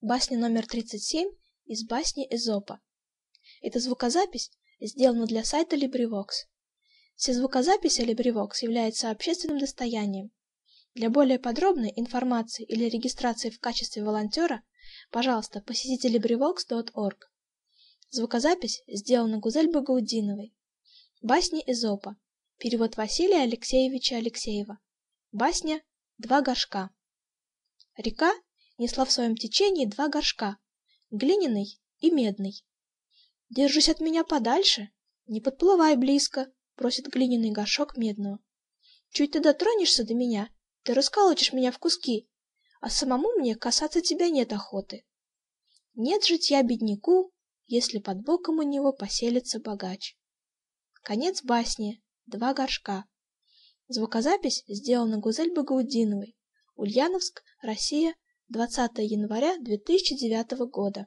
басня номер 37 из басни Эзопа. Эта звукозапись сделана для сайта LibriVox. Все звукозаписи LibriVox являются общественным достоянием. Для более подробной информации или регистрации в качестве волонтера, пожалуйста, посетите LibriVox.org. Звукозапись сделана Гузель Багаудиновой. Басни Эзопа. Перевод Василия Алексеевича Алексеева. Басня «Два горшка». Река несла в своем течении два горшка, глиняный и медный. «Держись от меня подальше, не подплывай близко», — просит глиняный горшок медного. «Чуть ты дотронешься до меня, ты расколочишь меня в куски, а самому мне касаться тебя нет охоты. Нет житья бедняку, если под боком у него поселится богач». Конец басни. Два горшка. Звукозапись сделана Гузель Багаудиновой. Ульяновск, Россия, 20 января 2009 года.